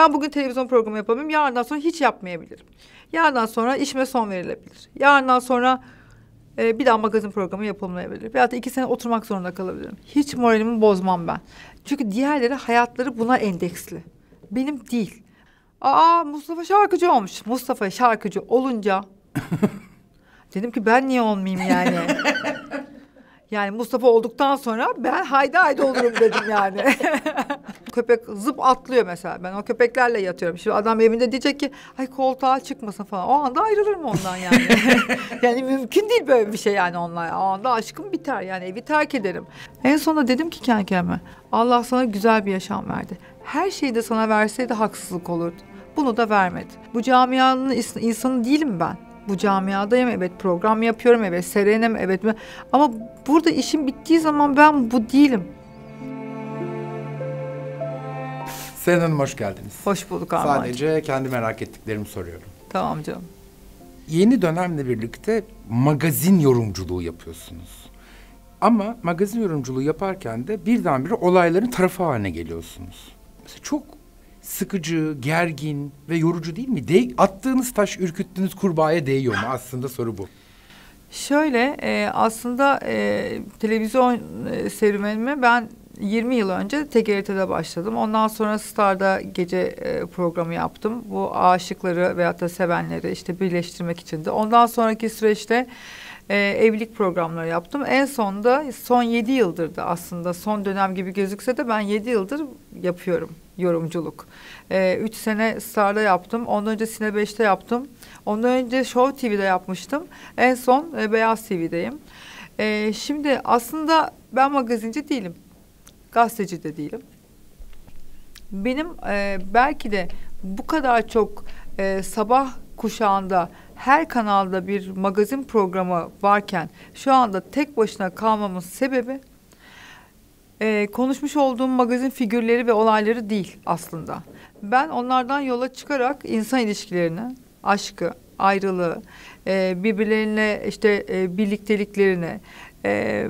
Ben bugün televizyon programı yapamıyorum. Yarından sonra hiç yapmayabilirim. Yarından sonra işime son verilebilir. Yarından sonra e, bir daha magazin programı yapılmayabilir. Veyahut da iki sene oturmak zorunda kalabilirim. Hiç moralimi bozmam ben. Çünkü diğerleri hayatları buna endeksli. Benim değil. Aa Mustafa şarkıcı olmuş. Mustafa şarkıcı olunca dedim ki ben niye olmayayım yani? yani Mustafa olduktan sonra ben haydi haydi olurum dedim yani. Köpek zıp atlıyor mesela. Ben o köpeklerle yatıyorum. Şimdi adam evinde diyecek ki ay koltuğa çıkmasın falan. O anda ayrılırım ondan yani. yani mümkün değil böyle bir şey yani onunla. O anda aşkım biter yani evi terk ederim. En sonunda dedim ki kendi kendime Allah sana güzel bir yaşam verdi. Her şeyi de sana verseydi haksızlık olurdu. Bunu da vermedi. Bu camianın insanı değilim ben bu camiadayım evet program yapıyorum evet serenim evet ama burada işim bittiği zaman ben bu değilim. Selen Hanım hoş geldiniz. Hoş bulduk Armağan. Sadece kendi merak ettiklerimi soruyorum. Tamam canım. Yeni dönemle birlikte magazin yorumculuğu yapıyorsunuz. Ama magazin yorumculuğu yaparken de birdenbire olayların tarafı haline geliyorsunuz. Mesela çok sıkıcı, gergin ve yorucu değil mi? De attığınız taş ürküttüğünüz kurbağaya değiyor mu? Aslında soru bu. Şöyle e, aslında e, televizyon e, serüvenime ben 20 yıl önce TGRT'de başladım. Ondan sonra Star'da gece e, programı yaptım. Bu aşıkları veyahut da sevenleri işte birleştirmek için de. Ondan sonraki süreçte e, evlilik programları yaptım. En sonda son 7 yıldır da aslında son dönem gibi gözükse de ben 7 yıldır yapıyorum yorumculuk. 3 e, üç sene Star'da yaptım. Ondan önce Sine 5'te yaptım. Ondan önce Show TV'de yapmıştım. En son e, Beyaz TV'deyim. E, şimdi aslında ben magazinci değilim gazeteci de değilim. Benim e, belki de bu kadar çok e, sabah kuşağında her kanalda bir magazin programı varken şu anda tek başına kalmamın sebebi e, konuşmuş olduğum magazin figürleri ve olayları değil aslında. Ben onlardan yola çıkarak insan ilişkilerini, aşkı, ayrılığı, e, birbirlerine işte e, birlikteliklerini, e,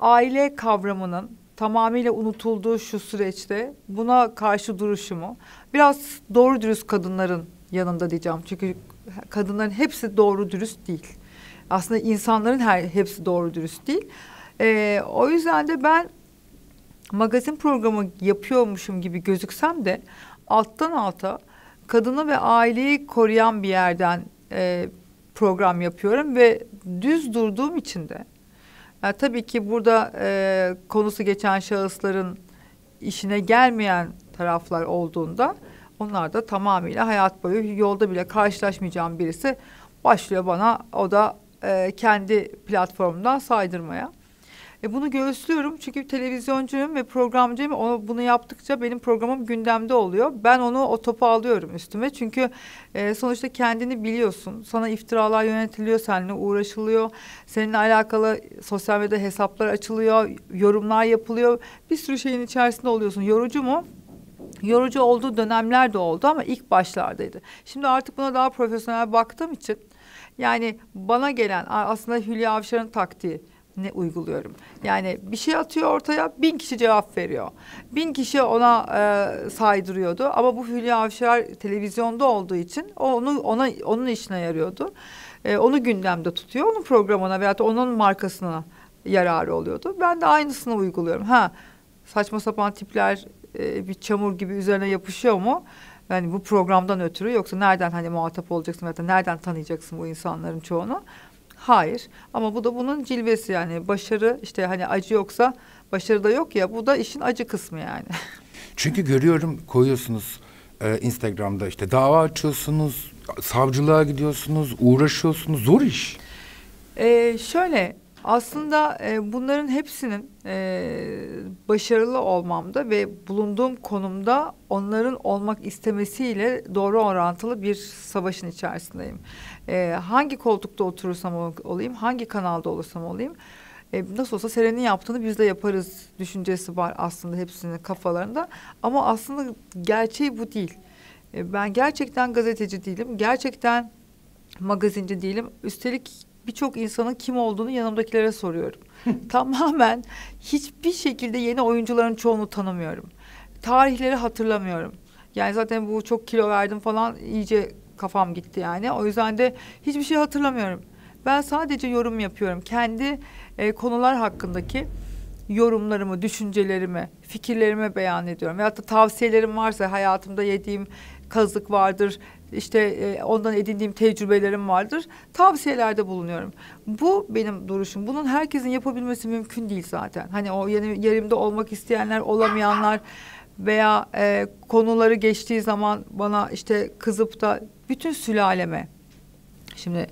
aile kavramının tamamıyla unutuldu şu süreçte. Buna karşı duruşumu biraz doğru dürüst kadınların yanında diyeceğim. Çünkü kadınların hepsi doğru dürüst değil. Aslında insanların her hepsi doğru dürüst değil. Ee, o yüzden de ben magazin programı yapıyormuşum gibi gözüksem de alttan alta kadını ve aileyi koruyan bir yerden e, program yapıyorum ve düz durduğum için de yani tabii ki burada e, konusu geçen şahısların işine gelmeyen taraflar olduğunda onlar da tamamıyla hayat boyu yolda bile karşılaşmayacağım birisi başlıyor bana o da e, kendi platformundan saydırmaya. E bunu göğüslüyorum çünkü televizyoncuğum ve programcıyım. O bunu yaptıkça benim programım gündemde oluyor. Ben onu o topu alıyorum üstüme. Çünkü e, sonuçta kendini biliyorsun. Sana iftiralar yönetiliyor, seninle uğraşılıyor. Seninle alakalı sosyal medya hesaplar açılıyor, yorumlar yapılıyor. Bir sürü şeyin içerisinde oluyorsun. Yorucu mu? Yorucu olduğu dönemler de oldu ama ilk başlardaydı. Şimdi artık buna daha profesyonel baktığım için yani bana gelen aslında Hülya Avşar'ın taktiği ne uyguluyorum. Yani bir şey atıyor ortaya bin kişi cevap veriyor. Bin kişi ona e, saydırıyordu ama bu Hülya Avşar televizyonda olduğu için onu ona onun işine yarıyordu. E, onu gündemde tutuyor. Onun programına veya onun markasına yararı oluyordu. Ben de aynısını uyguluyorum. Ha saçma sapan tipler e, bir çamur gibi üzerine yapışıyor mu? Yani bu programdan ötürü yoksa nereden hani muhatap olacaksın veya da nereden tanıyacaksın bu insanların çoğunu? Hayır ama bu da bunun cilvesi yani başarı işte hani acı yoksa başarı da yok ya bu da işin acı kısmı yani. Çünkü görüyorum koyuyorsunuz e, Instagram'da işte dava açıyorsunuz, savcılığa gidiyorsunuz, uğraşıyorsunuz zor iş. Ee, şöyle aslında e, bunların hepsinin e, başarılı olmamda ve bulunduğum konumda onların olmak istemesiyle doğru orantılı bir savaşın içerisindeyim. E, hangi koltukta oturursam olayım, hangi kanalda olursam olayım e, nasıl olsa Seren'in yaptığını biz de yaparız düşüncesi var aslında hepsinin kafalarında. Ama aslında gerçeği bu değil. E, ben gerçekten gazeteci değilim, gerçekten magazinci değilim. Üstelik birçok insanın kim olduğunu yanımdakilere soruyorum. Tamamen hiçbir şekilde yeni oyuncuların çoğunu tanımıyorum. Tarihleri hatırlamıyorum. Yani zaten bu çok kilo verdim falan iyice kafam gitti yani. O yüzden de hiçbir şey hatırlamıyorum. Ben sadece yorum yapıyorum. Kendi e, konular hakkındaki yorumlarımı, düşüncelerimi, fikirlerimi beyan ediyorum. Veyahut da tavsiyelerim varsa hayatımda yediğim kazık vardır, işte e, ondan edindiğim tecrübelerim vardır. Tavsiyelerde bulunuyorum. Bu benim duruşum. Bunun herkesin yapabilmesi mümkün değil zaten. Hani o yerimde olmak isteyenler, olamayanlar veya e, konuları geçtiği zaman bana işte kızıp da bütün sülaleme. Şimdi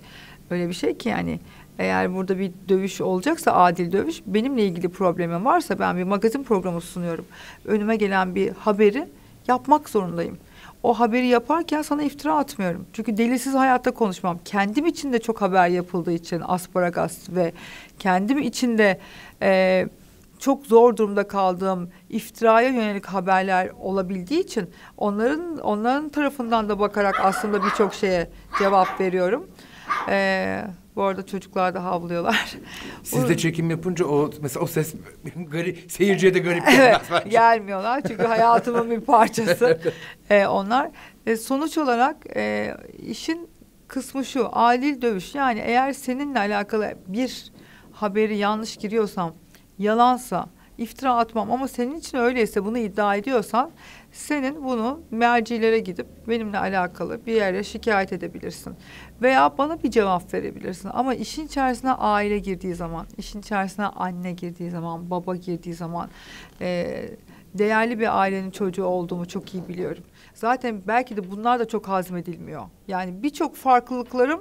öyle bir şey ki yani eğer burada bir dövüş olacaksa adil dövüş benimle ilgili problemim varsa ben bir magazin programı sunuyorum. Önüme gelen bir haberi yapmak zorundayım o haberi yaparken sana iftira atmıyorum. Çünkü delilsiz hayatta konuşmam. Kendim için de çok haber yapıldığı için asparagas ve kendim için de e, çok zor durumda kaldığım iftiraya yönelik haberler olabildiği için onların onların tarafından da bakarak aslında birçok şeye cevap veriyorum. Ee, bu arada çocuklar da havlıyorlar. Siz de çekim yapınca o mesela o ses garip, seyirciye de garip evet, bence. gelmiyorlar çünkü hayatımın bir parçası ee, onlar. Ee, sonuç olarak e, işin kısmı şu adil dövüş yani eğer seninle alakalı bir haberi yanlış giriyorsam yalansa iftira atmam ama senin için öyleyse bunu iddia ediyorsan senin bunu mercilere gidip benimle alakalı bir yere şikayet edebilirsin. Veya bana bir cevap verebilirsin. Ama işin içerisine aile girdiği zaman, işin içerisine anne girdiği zaman, baba girdiği zaman... E, değerli bir ailenin çocuğu olduğumu çok iyi biliyorum. Zaten belki de bunlar da çok hazmedilmiyor. Yani birçok farklılıklarım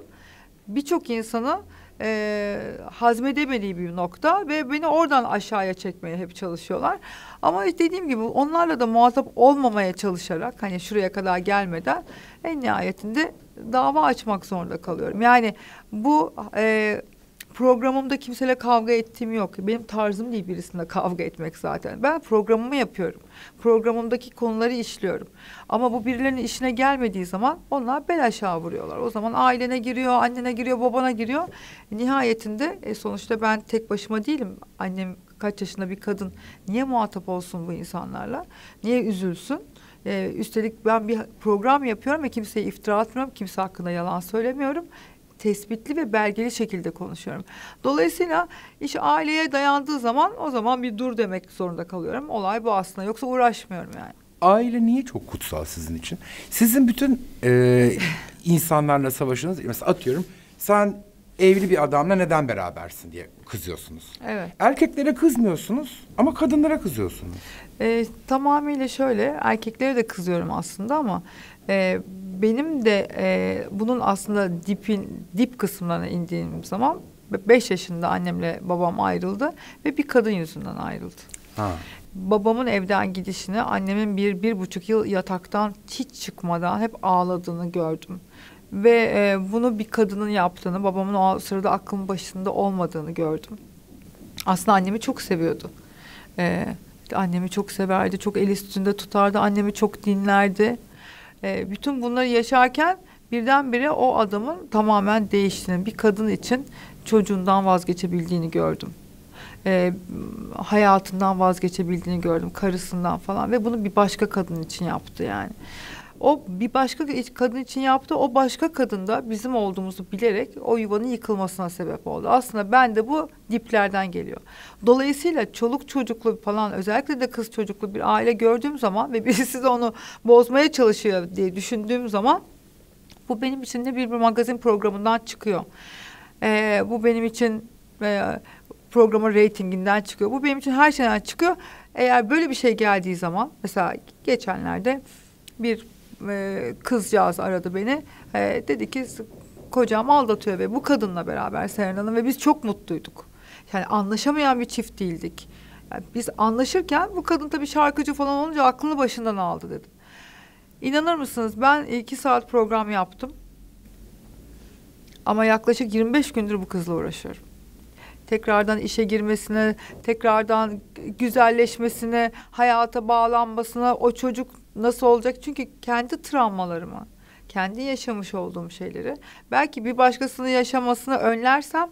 birçok insanı e, hazmedemediği bir nokta ve beni oradan aşağıya çekmeye hep çalışıyorlar. Ama dediğim gibi onlarla da muhatap olmamaya çalışarak hani şuraya kadar gelmeden en nihayetinde dava açmak zorunda kalıyorum. Yani bu e, programımda kimseyle kavga ettiğim yok. Benim tarzım değil birisine kavga etmek zaten. Ben programımı yapıyorum. Programımdaki konuları işliyorum. Ama bu birilerinin işine gelmediği zaman onlar bel aşağı vuruyorlar. O zaman ailene giriyor, annene giriyor, babana giriyor. Nihayetinde e, sonuçta ben tek başıma değilim. Annem kaç yaşında bir kadın. Niye muhatap olsun bu insanlarla? Niye üzülsün? Ee, üstelik ben bir program yapıyorum ve kimseye iftira atmıyorum. Kimse hakkında yalan söylemiyorum tespitli ve belgeli şekilde konuşuyorum. Dolayısıyla iş aileye dayandığı zaman o zaman bir dur demek zorunda kalıyorum. Olay bu aslında yoksa uğraşmıyorum yani. Aile niye çok kutsal sizin için? Sizin bütün e, insanlarla savaşınız mesela atıyorum sen evli bir adamla neden berabersin diye kızıyorsunuz. Evet. Erkeklere kızmıyorsunuz ama kadınlara kızıyorsunuz. Ee, tamamıyla şöyle erkeklere de kızıyorum aslında ama e, benim de e, bunun aslında dipin dip kısımlarına indiğim zaman beş yaşında annemle babam ayrıldı ve bir kadın yüzünden ayrıldı. Ha. Babamın evden gidişini, annemin bir, bir buçuk yıl yataktan hiç çıkmadan hep ağladığını gördüm. Ve e, bunu bir kadının yaptığını, babamın o sırada aklın başında olmadığını gördüm. Aslında annemi çok seviyordu. E, annemi çok severdi, çok el üstünde tutardı, annemi çok dinlerdi. E, bütün bunları yaşarken birdenbire o adamın tamamen değiştiğini, bir kadın için çocuğundan vazgeçebildiğini gördüm. E, hayatından vazgeçebildiğini gördüm, karısından falan ve bunu bir başka kadın için yaptı yani. O bir başka kadın için yaptı. O başka kadın da bizim olduğumuzu bilerek o yuvanın yıkılmasına sebep oldu. Aslında ben de bu diplerden geliyor. Dolayısıyla çoluk çocuklu falan özellikle de kız çocuklu bir aile gördüğüm zaman ve birisi de onu bozmaya çalışıyor diye düşündüğüm zaman bu benim için de bir, bir magazin programından çıkıyor. Ee, bu benim için e, programın reytinginden çıkıyor. Bu benim için her şeyden çıkıyor. Eğer böyle bir şey geldiği zaman mesela geçenlerde bir e, kızcağız aradı beni. E, dedi ki kocam aldatıyor ve bu kadınla beraber Seren Hanım ve biz çok mutluyduk. Yani anlaşamayan bir çift değildik. Yani biz anlaşırken bu kadın tabii şarkıcı falan olunca aklını başından aldı dedim İnanır mısınız ben iki saat program yaptım. Ama yaklaşık 25 gündür bu kızla uğraşıyorum. Tekrardan işe girmesine, tekrardan güzelleşmesine, hayata bağlanmasına, o çocuk nasıl olacak? Çünkü kendi travmalarımı, kendi yaşamış olduğum şeyleri belki bir başkasının yaşamasını önlersem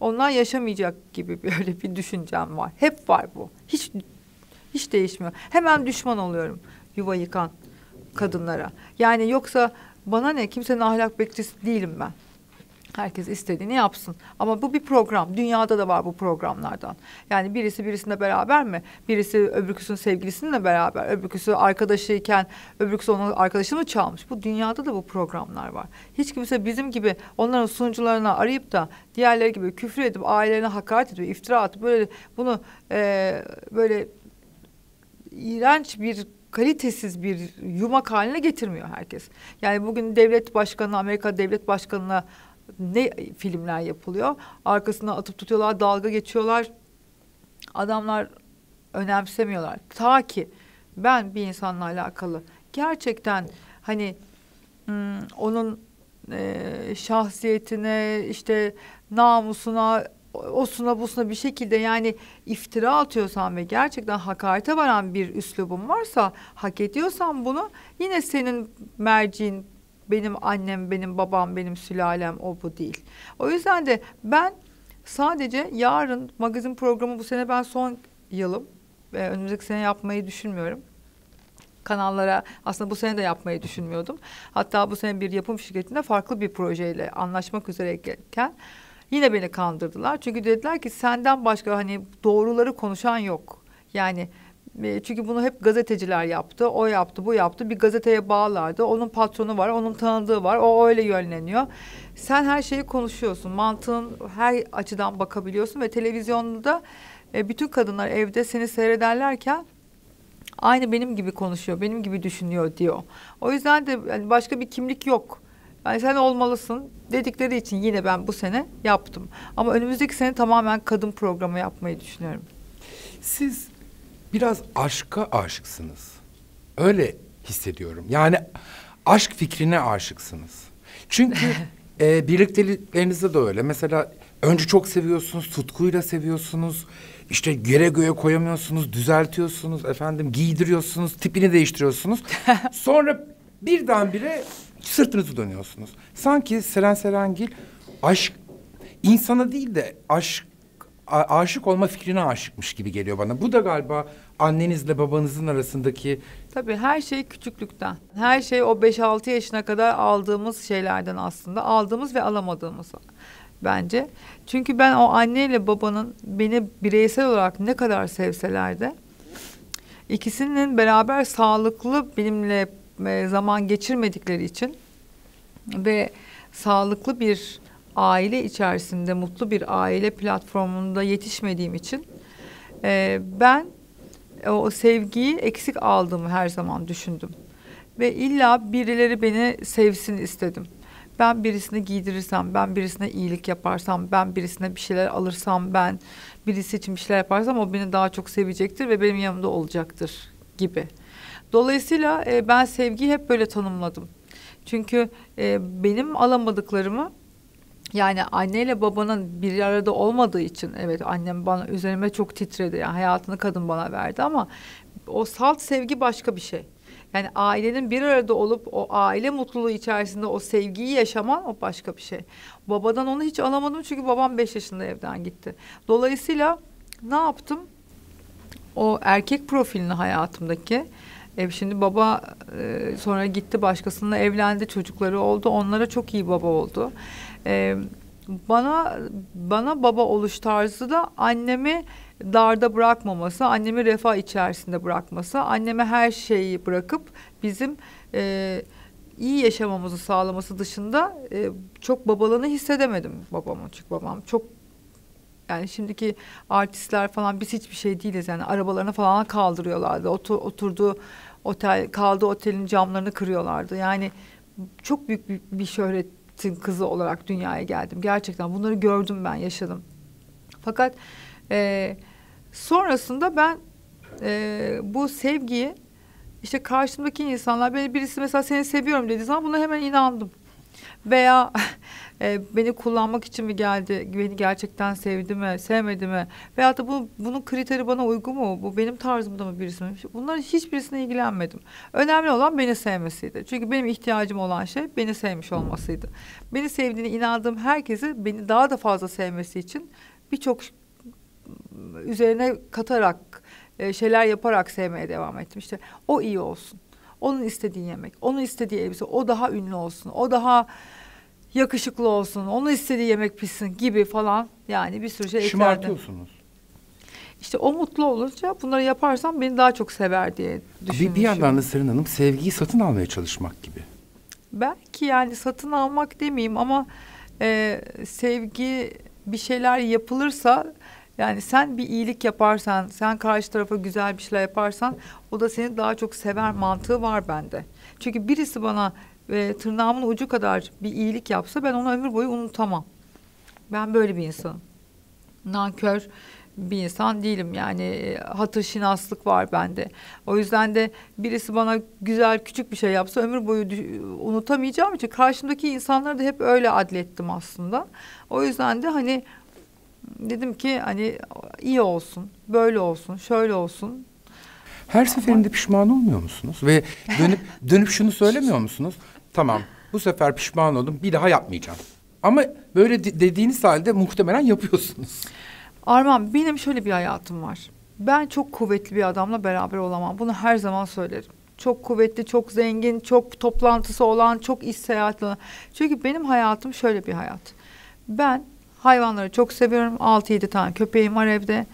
onlar yaşamayacak gibi böyle bir düşüncem var. Hep var bu. Hiç hiç değişmiyor. Hemen düşman oluyorum yuva yıkan kadınlara. Yani yoksa bana ne kimsenin ahlak bekçisi değilim ben. Herkes istediğini yapsın. Ama bu bir program. Dünyada da var bu programlardan. Yani birisi birisine beraber mi? Birisi öbürküsünün sevgilisinle beraber. Öbürküsü arkadaşıyken öbürküsü onun arkadaşını çalmış. Bu dünyada da bu programlar var. Hiç kimse bizim gibi onların sunucularına arayıp da diğerleri gibi küfür edip ailelerine hakaret edip iftira atıp böyle bunu e, böyle iğrenç bir kalitesiz bir yumak haline getirmiyor herkes. Yani bugün devlet başkanı Amerika devlet başkanına ne filmler yapılıyor. Arkasına atıp tutuyorlar, dalga geçiyorlar. Adamlar önemsemiyorlar. Ta ki ben bir insanla alakalı gerçekten hani hmm, onun e, şahsiyetine işte namusuna osuna busuna bir şekilde yani iftira atıyorsan ve gerçekten hakarete varan bir üslubun varsa hak ediyorsan bunu yine senin merciğin benim annem, benim babam, benim sülalem o bu değil. O yüzden de ben sadece yarın magazin programı bu sene ben son yılım. Ee, önümüzdeki sene yapmayı düşünmüyorum kanallara aslında bu sene de yapmayı düşünmüyordum. Hatta bu sene bir yapım şirketinde farklı bir projeyle anlaşmak üzereyken yine beni kandırdılar. Çünkü dediler ki senden başka hani doğruları konuşan yok. Yani e, çünkü bunu hep gazeteciler yaptı. O yaptı, bu yaptı. Bir gazeteye bağlardı. Onun patronu var, onun tanıdığı var. O öyle yönleniyor. Sen her şeyi konuşuyorsun. Mantığın her açıdan bakabiliyorsun ve televizyonda e, bütün kadınlar evde seni seyrederlerken aynı benim gibi konuşuyor, benim gibi düşünüyor diyor. O yüzden de yani başka bir kimlik yok. Yani sen olmalısın dedikleri için yine ben bu sene yaptım. Ama önümüzdeki sene tamamen kadın programı yapmayı düşünüyorum. Siz biraz aşka aşıksınız. Öyle hissediyorum. Yani aşk fikrine aşıksınız. Çünkü e, birlikteliklerinizde de öyle. Mesela önce çok seviyorsunuz, tutkuyla seviyorsunuz. İşte yere göğe koyamıyorsunuz, düzeltiyorsunuz, efendim giydiriyorsunuz, tipini değiştiriyorsunuz. Sonra birdenbire sırtınızı dönüyorsunuz. Sanki Seren Serengil aşk insana değil de aşk aşık olma fikrine aşıkmış gibi geliyor bana. Bu da galiba annenizle babanızın arasındaki... Tabii her şey küçüklükten. Her şey o beş altı yaşına kadar aldığımız şeylerden aslında. Aldığımız ve alamadığımız bence. Çünkü ben o anneyle babanın beni bireysel olarak ne kadar sevseler de... ...ikisinin beraber sağlıklı benimle e, zaman geçirmedikleri için... ...ve sağlıklı bir aile içerisinde mutlu bir aile platformunda yetişmediğim için e, ben e, o sevgiyi eksik aldığımı her zaman düşündüm. Ve illa birileri beni sevsin istedim. Ben birisini giydirirsem, ben birisine iyilik yaparsam, ben birisine bir şeyler alırsam, ben birisi için bir şeyler yaparsam o beni daha çok sevecektir ve benim yanımda olacaktır gibi. Dolayısıyla e, ben sevgiyi hep böyle tanımladım. Çünkü e, benim alamadıklarımı yani anneyle babanın bir arada olmadığı için evet annem bana üzerime çok titredi. Yani hayatını kadın bana verdi ama o salt sevgi başka bir şey. Yani ailenin bir arada olup o aile mutluluğu içerisinde o sevgiyi yaşaman o başka bir şey. Babadan onu hiç alamadım çünkü babam beş yaşında evden gitti. Dolayısıyla ne yaptım? O erkek profilini hayatımdaki ev şimdi baba e, sonra gitti başkasına evlendi çocukları oldu onlara çok iyi baba oldu. E, bana bana baba oluş tarzı da annemi darda bırakmaması, annemi refah içerisinde bırakması, anneme her şeyi bırakıp bizim e, iyi yaşamamızı sağlaması dışında e, çok babalığını hissedemedim babamın. Çünkü babam çok yani şimdiki artistler falan biz hiçbir şey değiliz yani arabalarını falan kaldırıyorlardı. Otur, oturduğu otel kaldığı otelin camlarını kırıyorlardı. Yani çok büyük bir, bir şöhretin kızı olarak dünyaya geldim. Gerçekten bunları gördüm ben, yaşadım. Fakat e, sonrasında ben e, bu sevgiyi işte karşımdaki insanlar beni birisi mesela seni seviyorum dediği zaman buna hemen inandım. Veya e, beni kullanmak için mi geldi, beni gerçekten sevdi mi, sevmedi mi? Veyahut da bu, bunun kriteri bana uygun mu, bu benim tarzımda mı birisi mi? Bunların hiçbirisine ilgilenmedim. Önemli olan beni sevmesiydi. Çünkü benim ihtiyacım olan şey beni sevmiş olmasıydı. Beni sevdiğine inandığım herkesi beni daha da fazla sevmesi için birçok üzerine katarak e, şeyler yaparak sevmeye devam ettim. İşte o iyi olsun. Onun istediği yemek, onun istediği elbise, o daha ünlü olsun, o daha yakışıklı olsun, onun istediği yemek pişsin gibi falan yani bir sürü şey eklerdim. Şımartıyorsunuz. İşte o mutlu olunca bunları yaparsam beni daha çok sever diye düşünmüşüm. Bir, bir yandan da Serin Hanım sevgiyi satın almaya çalışmak gibi. Belki yani satın almak demeyeyim ama e, sevgi bir şeyler yapılırsa yani sen bir iyilik yaparsan, sen karşı tarafa güzel bir şeyler yaparsan o da seni daha çok sever mantığı var bende. Çünkü birisi bana ve tırnağımın ucu kadar bir iyilik yapsa ben onu ömür boyu unutamam. Ben böyle bir insanım. Nankör bir insan değilim yani e, hatır şinaslık var bende. O yüzden de birisi bana güzel küçük bir şey yapsa ömür boyu unutamayacağım için karşımdaki insanları da hep öyle adlettim aslında. O yüzden de hani dedim ki hani iyi olsun, böyle olsun, şöyle olsun. Her seferinde pişman olmuyor musunuz? Ve dönüp dönüp şunu söylemiyor musunuz? Tamam bu sefer pişman oldum bir daha yapmayacağım. Ama böyle de dediğiniz halde muhtemelen yapıyorsunuz. Arman benim şöyle bir hayatım var. Ben çok kuvvetli bir adamla beraber olamam. Bunu her zaman söylerim. Çok kuvvetli, çok zengin, çok toplantısı olan, çok iş seyahati Çünkü benim hayatım şöyle bir hayat. Ben hayvanları çok seviyorum. 6-7 tane köpeğim var evde.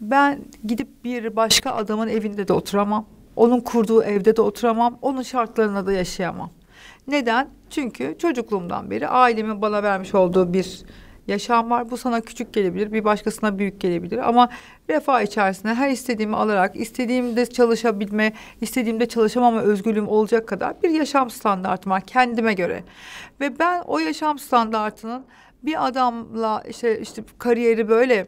Ben gidip bir başka adamın evinde de oturamam. Onun kurduğu evde de oturamam. Onun şartlarına da yaşayamam. Neden? Çünkü çocukluğumdan beri ailemin bana vermiş olduğu bir yaşam var. Bu sana küçük gelebilir, bir başkasına büyük gelebilir ama refah içerisinde her istediğimi alarak, istediğimde çalışabilme, istediğimde çalışamama özgürlüğüm olacak kadar bir yaşam standartım var kendime göre. Ve ben o yaşam standartının bir adamla işte işte kariyeri böyle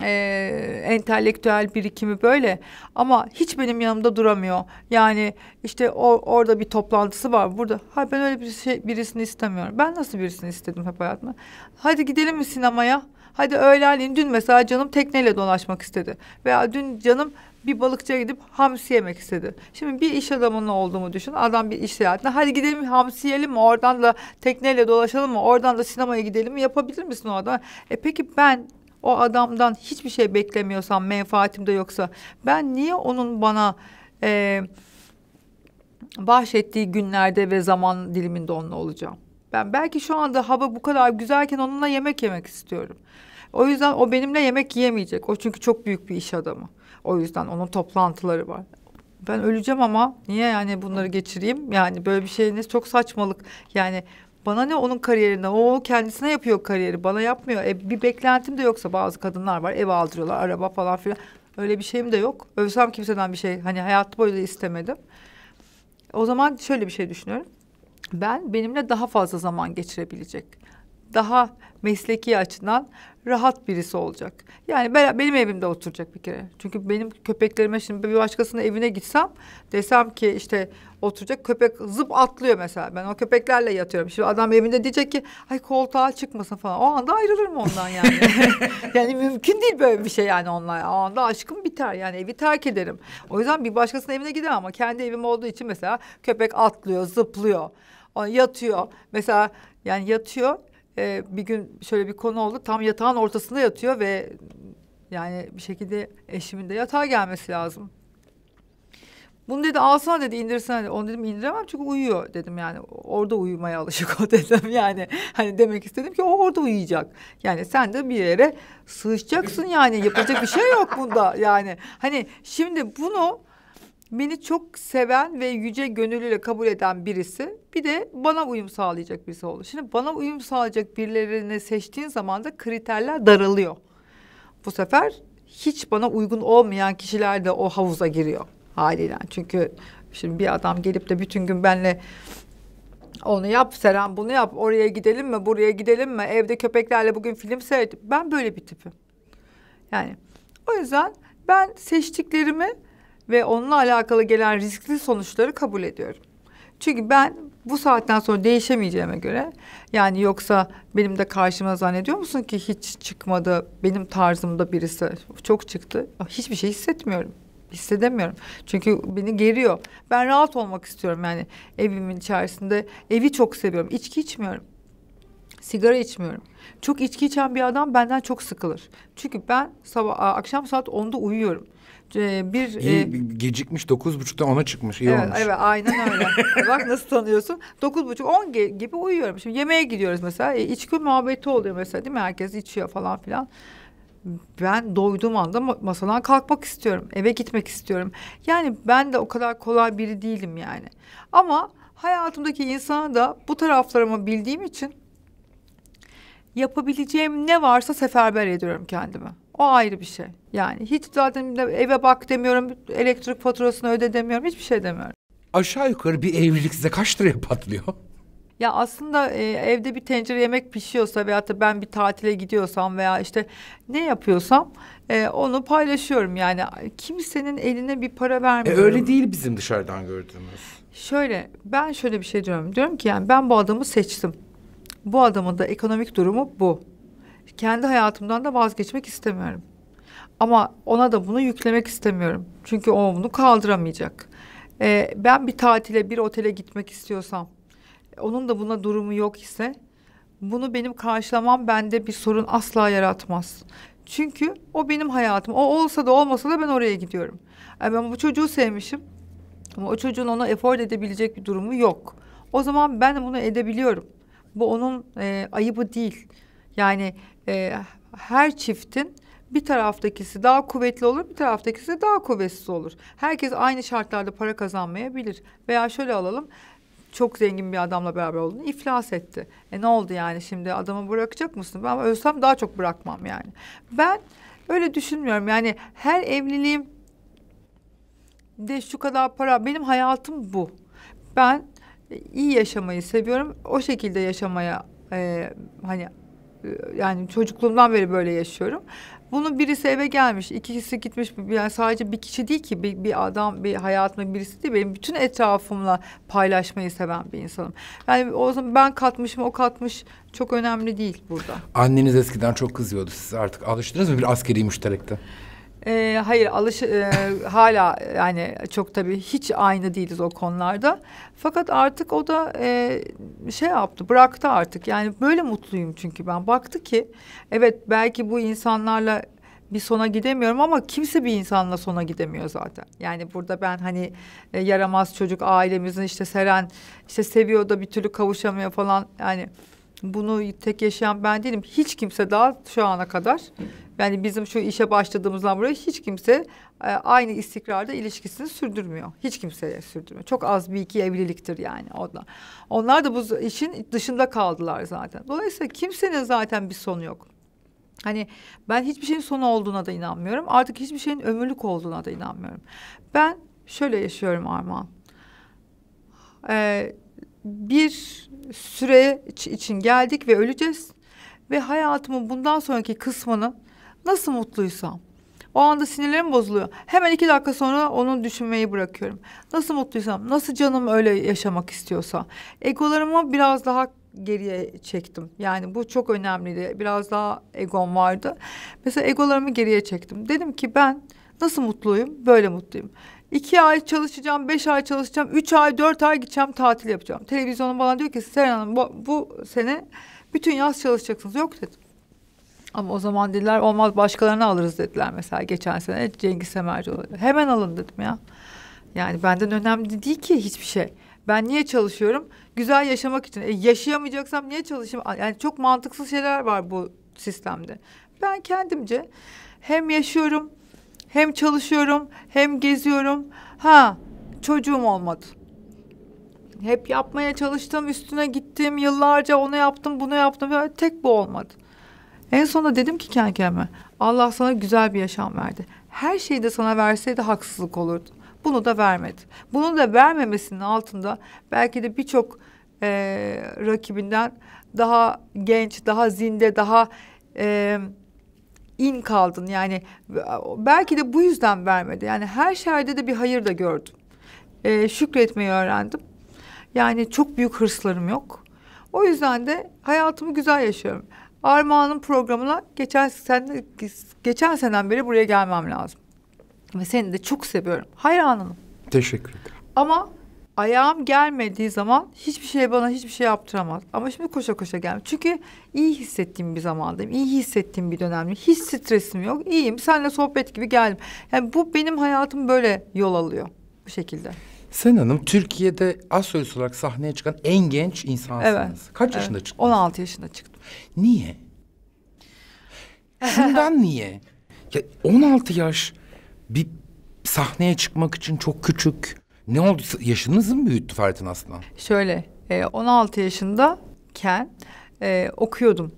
e, entelektüel birikimi böyle ama hiç benim yanımda duramıyor. Yani işte o, orada bir toplantısı var burada. Hayır ben öyle bir şey, birisini istemiyorum. Ben nasıl birisini istedim hep hayatımda? Hadi gidelim mi sinemaya? Hadi öğlenleyin dün mesela canım tekneyle dolaşmak istedi. Veya dün canım bir balıkçıya gidip hamsi yemek istedi. Şimdi bir iş adamının olduğumu düşün. Adam bir iş seyahatinde. Hadi gidelim hamsi yiyelim mi? Oradan da tekneyle dolaşalım mı? Oradan da sinemaya gidelim mi? Yapabilir misin o adam? E peki ben o adamdan hiçbir şey beklemiyorsam menfaatim de yoksa ben niye onun bana e, bahşettiği günlerde ve zaman diliminde onunla olacağım? Ben belki şu anda hava bu kadar güzelken onunla yemek yemek istiyorum. O yüzden o benimle yemek yiyemeyecek. O çünkü çok büyük bir iş adamı. O yüzden onun toplantıları var. Ben öleceğim ama niye yani bunları geçireyim? Yani böyle bir şey ne çok saçmalık. Yani bana ne onun kariyerine? O kendisine yapıyor kariyeri. Bana yapmıyor. E, bir beklentim de yoksa bazı kadınlar var. Ev aldırıyorlar, araba falan filan. Öyle bir şeyim de yok. Övsem kimseden bir şey. Hani hayat boyu da istemedim. O zaman şöyle bir şey düşünüyorum. Ben benimle daha fazla zaman geçirebilecek. Daha mesleki açıdan rahat birisi olacak. Yani ben, benim evimde oturacak bir kere. Çünkü benim köpeklerime şimdi bir başkasının evine gitsem desem ki işte oturacak köpek zıp atlıyor mesela. Ben o köpeklerle yatıyorum. Şimdi adam evinde diyecek ki ay koltuğa çıkmasın falan. O anda ayrılırım ondan yani. yani mümkün değil böyle bir şey yani onunla. O anda aşkım biter yani evi terk ederim. O yüzden bir başkasının evine gidemem ama kendi evim olduğu için mesela köpek atlıyor, zıplıyor. Yatıyor. Mesela yani yatıyor e, bir gün şöyle bir konu oldu. Tam yatağın ortasında yatıyor ve yani bir şekilde eşimin de yatağa gelmesi lazım. Bunu dedi alsana dedi indirsene dedi. Onu dedim indiremem çünkü uyuyor dedim yani. Orada uyumaya alışık o dedim yani. Hani demek istedim ki o orada uyuyacak. Yani sen de bir yere sığışacaksın yani yapacak bir şey yok bunda yani. Hani şimdi bunu beni çok seven ve yüce gönüllüyle kabul eden birisi bir de bana uyum sağlayacak birisi oldu. Şimdi bana uyum sağlayacak birilerini seçtiğin zaman da kriterler daralıyor. Bu sefer hiç bana uygun olmayan kişiler de o havuza giriyor haliyle. Çünkü şimdi bir adam gelip de bütün gün benle onu yap Seren bunu yap oraya gidelim mi buraya gidelim mi evde köpeklerle bugün film seyret. Ben böyle bir tipim. Yani o yüzden ben seçtiklerimi ve onunla alakalı gelen riskli sonuçları kabul ediyorum. Çünkü ben bu saatten sonra değişemeyeceğime göre yani yoksa benim de karşıma zannediyor musun ki hiç çıkmadı benim tarzımda birisi çok çıktı hiçbir şey hissetmiyorum hissedemiyorum. Çünkü beni geriyor. Ben rahat olmak istiyorum yani evimin içerisinde. Evi çok seviyorum. İçki içmiyorum. Sigara içmiyorum. Çok içki içen bir adam benden çok sıkılır. Çünkü ben sabah akşam saat 10'da uyuyorum. Ee, e, bir... İyi, gecikmiş dokuz buçukta ona çıkmış iyi evet, olmuş. Evet aynen öyle. Bak nasıl tanıyorsun. Dokuz buçuk on ge gibi uyuyorum. Şimdi yemeğe gidiyoruz mesela. E, içki muhabbeti oluyor mesela değil mi? Herkes içiyor falan filan ben doyduğum anda masadan kalkmak istiyorum. Eve gitmek istiyorum. Yani ben de o kadar kolay biri değilim yani. Ama hayatımdaki insana da bu taraflarımı bildiğim için yapabileceğim ne varsa seferber ediyorum kendimi. O ayrı bir şey. Yani hiç zaten eve bak demiyorum, elektrik faturasını öde demiyorum, hiçbir şey demiyorum. Aşağı yukarı bir evlilik size kaç liraya patlıyor? Ya aslında e, evde bir tencere yemek pişiyorsa veya da ben bir tatile gidiyorsam veya işte ne yapıyorsam e, onu paylaşıyorum. Yani kimsenin eline bir para e, vermiyorum. E, öyle değil bizim dışarıdan gördüğümüz. Şöyle ben şöyle bir şey diyorum. Diyorum ki yani ben bu adamı seçtim. Bu adamın da ekonomik durumu bu kendi hayatımdan da vazgeçmek istemiyorum. Ama ona da bunu yüklemek istemiyorum. Çünkü o bunu kaldıramayacak. Ee, ben bir tatile, bir otele gitmek istiyorsam, onun da buna durumu yok ise bunu benim karşılamam bende bir sorun asla yaratmaz. Çünkü o benim hayatım. O olsa da olmasa da ben oraya gidiyorum. Yani ben bu çocuğu sevmişim. Ama o çocuğun ona efor edebilecek bir durumu yok. O zaman ben bunu edebiliyorum. Bu onun e, ayıbı değil. Yani e, her çiftin bir taraftakisi daha kuvvetli olur, bir taraftakisi daha kuvvetsiz olur. Herkes aynı şartlarda para kazanmayabilir. Veya şöyle alalım, çok zengin bir adamla beraber olduğunu iflas etti. E ne oldu yani şimdi adamı bırakacak mısın? Ben ölsem daha çok bırakmam yani. Ben öyle düşünmüyorum. Yani her evliliğim de şu kadar para benim hayatım bu. Ben iyi yaşamayı seviyorum. O şekilde yaşamaya e, hani ee, yani çocukluğumdan beri böyle yaşıyorum. Bunu birisi eve gelmiş, ikisi gitmiş. Yani sadece bir kişi değil ki bir, bir adam, bir hayatımın birisi değil. Benim bütün etrafımla paylaşmayı seven bir insanım. Yani o zaman ben katmışım, o katmış çok önemli değil burada. Anneniz eskiden çok kızıyordu. Siz artık alıştınız mı bir askeri müşterekte? E, hayır alış e, hala yani çok tabii hiç aynı değiliz o konularda. Fakat artık o da e, şey yaptı bıraktı artık. Yani böyle mutluyum çünkü ben. Baktı ki evet belki bu insanlarla bir sona gidemiyorum ama kimse bir insanla sona gidemiyor zaten. Yani burada ben hani e, yaramaz çocuk ailemizin işte Seren işte seviyor da bir türlü kavuşamıyor falan yani bunu tek yaşayan ben değilim. Hiç kimse daha şu ana kadar yani bizim şu işe başladığımızdan buraya hiç kimse e, aynı istikrarda ilişkisini sürdürmüyor. Hiç kimseye sürdürmüyor. Çok az bir iki evliliktir yani onlar. Onlar da bu işin dışında kaldılar zaten. Dolayısıyla kimsenin zaten bir sonu yok. Hani ben hiçbir şeyin sonu olduğuna da inanmıyorum. Artık hiçbir şeyin ömürlük olduğuna da inanmıyorum. Ben şöyle yaşıyorum Armağan. Ee, bir süre için geldik ve öleceğiz. Ve hayatımın bundan sonraki kısmını nasıl mutluysam o anda sinirlerim bozuluyor. Hemen iki dakika sonra onu düşünmeyi bırakıyorum. Nasıl mutluysam, nasıl canım öyle yaşamak istiyorsa. Egolarımı biraz daha geriye çektim. Yani bu çok önemliydi. Biraz daha egom vardı. Mesela egolarımı geriye çektim. Dedim ki ben nasıl mutluyum? Böyle mutluyum. İki ay çalışacağım, beş ay çalışacağım, üç ay, dört ay gideceğim tatil yapacağım. Televizyonum bana diyor ki Seren Hanım bu, bu sene bütün yaz çalışacaksınız. Yok dedim. Ama o zaman dediler olmaz başkalarını alırız dediler mesela geçen sene e, Cengiz Semercioğlu. Hemen alın dedim ya. Yani benden önemli değil ki hiçbir şey. Ben niye çalışıyorum? Güzel yaşamak için. E, yaşayamayacaksam niye çalışayım? Yani çok mantıksız şeyler var bu sistemde. Ben kendimce hem yaşıyorum hem çalışıyorum hem geziyorum. Ha çocuğum olmadı. Hep yapmaya çalıştım, üstüne gittim, yıllarca onu yaptım, bunu yaptım. Böyle tek bu olmadı. En sonunda dedim ki kendi kendime, Allah sana güzel bir yaşam verdi. Her şeyi de sana verseydi haksızlık olurdu. Bunu da vermedi. Bunu da vermemesinin altında belki de birçok e, rakibinden daha genç, daha zinde, daha... E, in kaldın. Yani belki de bu yüzden vermedi. Yani her şerde de bir hayır da gördüm. Ee, şükretmeyi öğrendim. Yani çok büyük hırslarım yok. O yüzden de hayatımı güzel yaşıyorum. Armağan'ın programına geçen, sen, geçen seneden beri buraya gelmem lazım. Ve seni de çok seviyorum. Hayranım. Teşekkür ederim. Ama ayağım gelmediği zaman hiçbir şey bana hiçbir şey yaptıramaz. Ama şimdi koşa koşa gel. Çünkü iyi hissettiğim bir zamandayım. İyi hissettiğim bir dönemdeyim. Hiç stresim yok. İyiyim. Seninle sohbet gibi geldim. Yani bu benim hayatım böyle yol alıyor. Bu şekilde. Sen Hanım Türkiye'de az solist olarak sahneye çıkan en genç insansınız. Evet. Kaç evet. yaşında çıktın? 16 yaşında çıktım. Niye? Şundan niye? Ya 16 yaş bir sahneye çıkmak için çok küçük. Ne oldu? Yaşınız mı büyüttü Fahrettin aslında? Şöyle, e, 16 yaşındayken e, okuyordum.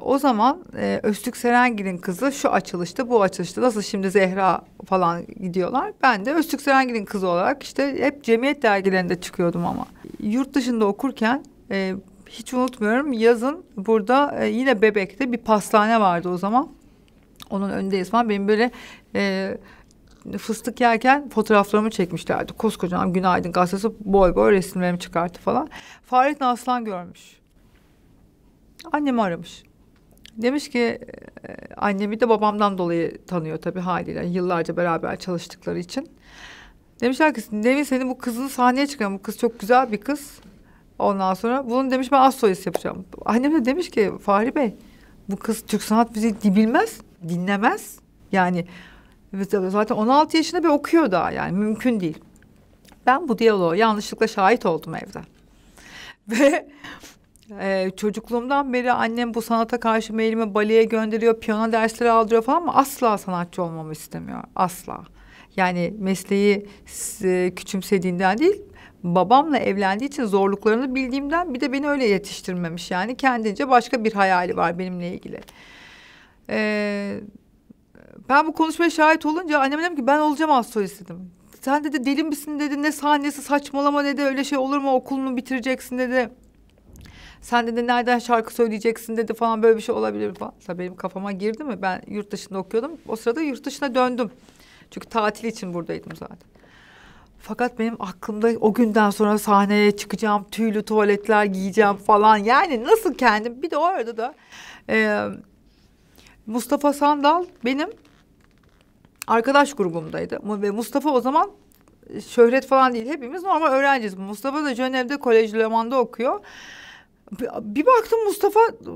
O zaman e, Öztürk Serengil'in kızı şu açılışta bu açılışta nasıl şimdi Zehra falan gidiyorlar. Ben de Öztürk Serengil'in kızı olarak işte hep cemiyet dergilerinde çıkıyordum ama. Yurt dışında okurken e, hiç unutmuyorum yazın burada e, yine Bebek'te bir pastane vardı o zaman. Onun önündeyiz falan benim böyle... E, fıstık yerken fotoğraflarımı çekmişlerdi. Koskocaman günaydın gazetesi boy boy resimlerimi çıkarttı falan. Fahrettin Aslan görmüş. Annemi aramış. Demiş ki e, annemi de babamdan dolayı tanıyor tabii haliyle. Yıllarca beraber çalıştıkları için. Demişler ki Nevin senin bu kızını sahneye çıkıyor. Bu kız çok güzel bir kız. Ondan sonra bunu demiş ben az yapacağım. Annem de demiş ki Fahri Bey bu kız Türk sanat müziği bilmez, dinlemez. Yani Zaten 16 yaşında bir okuyor daha yani mümkün değil. Ben bu diyaloğa yanlışlıkla şahit oldum evde. Ve e, çocukluğumdan beri annem bu sanata karşı meylimi baleye gönderiyor, piyano dersleri aldırıyor falan ama asla sanatçı olmamı istemiyor. Asla. Yani mesleği e, küçümsediğinden değil, babamla evlendiği için zorluklarını bildiğimden bir de beni öyle yetiştirmemiş. Yani kendince başka bir hayali var benimle ilgili. Eee ben bu konuşmaya şahit olunca anneme dedim ki ben olacağım az solist dedim. Sen dedi deli misin dedi ne sahnesi saçmalama dedi öyle şey olur mu okulunu bitireceksin dedi. Sen dedi nereden şarkı söyleyeceksin dedi falan böyle bir şey olabilir falan. Tabii benim kafama girdi mi ben yurt dışında okuyordum. O sırada yurt dışına döndüm. Çünkü tatil için buradaydım zaten. Fakat benim aklımda o günden sonra sahneye çıkacağım, tüylü tuvaletler giyeceğim falan. Yani nasıl kendim? Bir de orada da e, Mustafa Sandal benim arkadaş grubumdaydı ve Mustafa o zaman e, şöhret falan değil hepimiz normal öğrenciyiz. Mustafa da Cenev'de Kolej Leman'da okuyor. Bir baktım Mustafa e,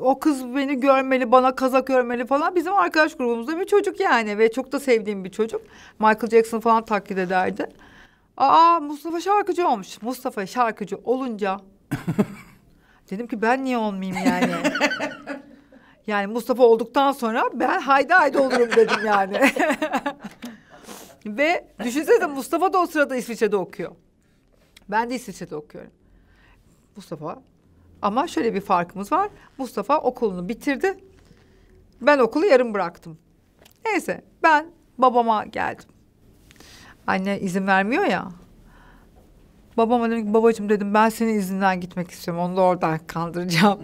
o kız beni görmeli, bana kazak görmeli falan. Bizim arkadaş grubumuzda bir çocuk yani ve çok da sevdiğim bir çocuk. Michael Jackson falan taklit ederdi. Aa Mustafa şarkıcı olmuş. Mustafa şarkıcı olunca dedim ki ben niye olmayayım yani? Yani Mustafa olduktan sonra ben haydi haydi olurum dedim yani. Ve düşünsenize Mustafa da o sırada İsviçre'de okuyor. Ben de İsviçre'de okuyorum. Mustafa. Ama şöyle bir farkımız var. Mustafa okulunu bitirdi. Ben okulu yarım bıraktım. Neyse ben babama geldim. Anne izin vermiyor ya. Babama dedim babacığım dedim ben senin izinden gitmek istiyorum. Onu da oradan kandıracağım.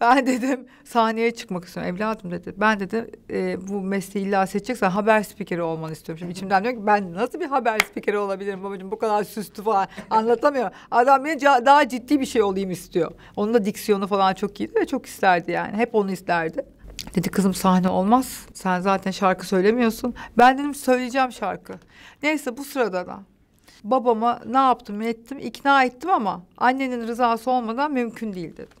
Ben dedim sahneye çıkmak istiyorum evladım dedi. Ben dedi e, bu mesleği illa seçeceksen haber spikeri olmanı istiyorum. Şimdi içimden diyorum ki ben nasıl bir haber spikeri olabilirim babacığım bu kadar süslü falan anlatamıyor. Adam beni daha ciddi bir şey olayım istiyor. Onun da diksiyonu falan çok iyiydi ve çok isterdi yani hep onu isterdi. Dedi kızım sahne olmaz. Sen zaten şarkı söylemiyorsun. Ben dedim söyleyeceğim şarkı. Neyse bu sırada da babama ne yaptım ettim ikna ettim ama annenin rızası olmadan mümkün değil dedim.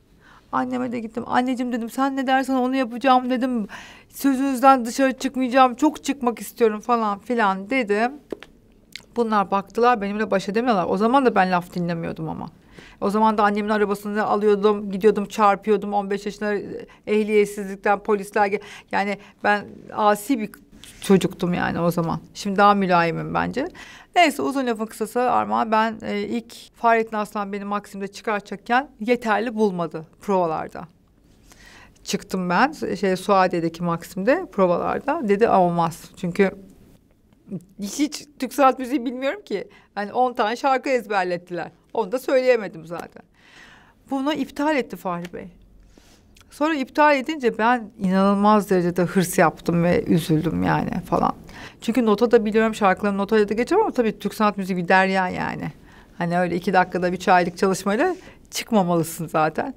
Anneme de gittim. Anneciğim dedim sen ne dersen onu yapacağım dedim. Sözünüzden dışarı çıkmayacağım. Çok çıkmak istiyorum falan filan dedim. Bunlar baktılar benimle baş edemiyorlar. O zaman da ben laf dinlemiyordum ama. O zaman da annemin arabasını alıyordum, gidiyordum, çarpıyordum. 15 yaşında e, ehliyetsizlikten polisler... Yani ben asi bir çocuktum yani o zaman. Şimdi daha mülayimim bence. Neyse uzun lafın kısası Arma, ben e, ilk Fahrettin Aslan beni Maksim'de çıkartacakken yeterli bulmadı provalarda. Çıktım ben şey Suadiye'deki Maksim'de provalarda. Dedi olmaz çünkü hiç Türk sanat müziği bilmiyorum ki. Hani 10 tane şarkı ezberlettiler. Onu da söyleyemedim zaten. Bunu iptal etti Fahri Bey. Sonra iptal edince ben inanılmaz derecede hırs yaptım ve üzüldüm yani falan. Çünkü nota da biliyorum şarkıların notayla da geçer ama tabii Türk sanat müziği bir derya yani. Hani öyle iki dakikada bir çaylık çalışmayla çıkmamalısın zaten.